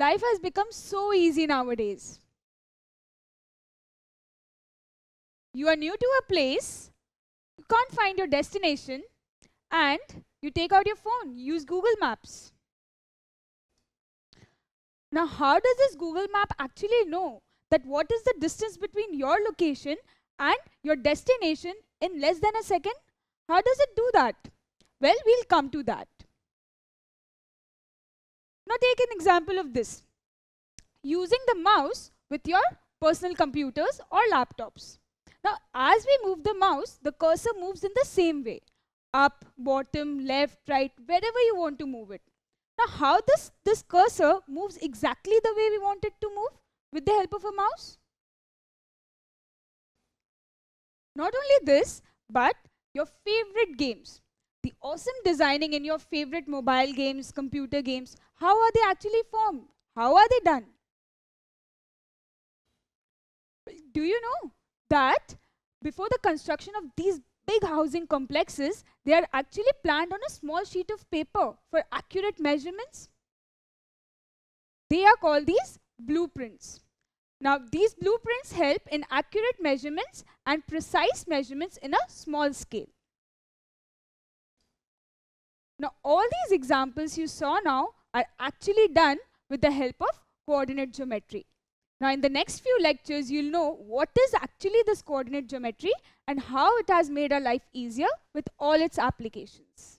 Life has become so easy nowadays. You are new to a place, you can't find your destination, and you take out your phone, use Google Maps. Now, how does this Google Map actually know that what is the distance between your location and your destination in less than a second? How does it do that? Well, we'll come to that. Now take an example of this. Using the mouse with your personal computers or laptops. Now as we move the mouse, the cursor moves in the same way. Up, bottom, left, right, wherever you want to move it. Now how this, this cursor moves exactly the way we want it to move with the help of a mouse? Not only this, but your favorite games awesome designing in your favorite mobile games, computer games, how are they actually formed? How are they done? Do you know that before the construction of these big housing complexes, they are actually planned on a small sheet of paper for accurate measurements? They are called these blueprints. Now, these blueprints help in accurate measurements and precise measurements in a small scale. Now all these examples you saw now are actually done with the help of coordinate geometry. Now in the next few lectures you'll know what is actually this coordinate geometry and how it has made our life easier with all its applications.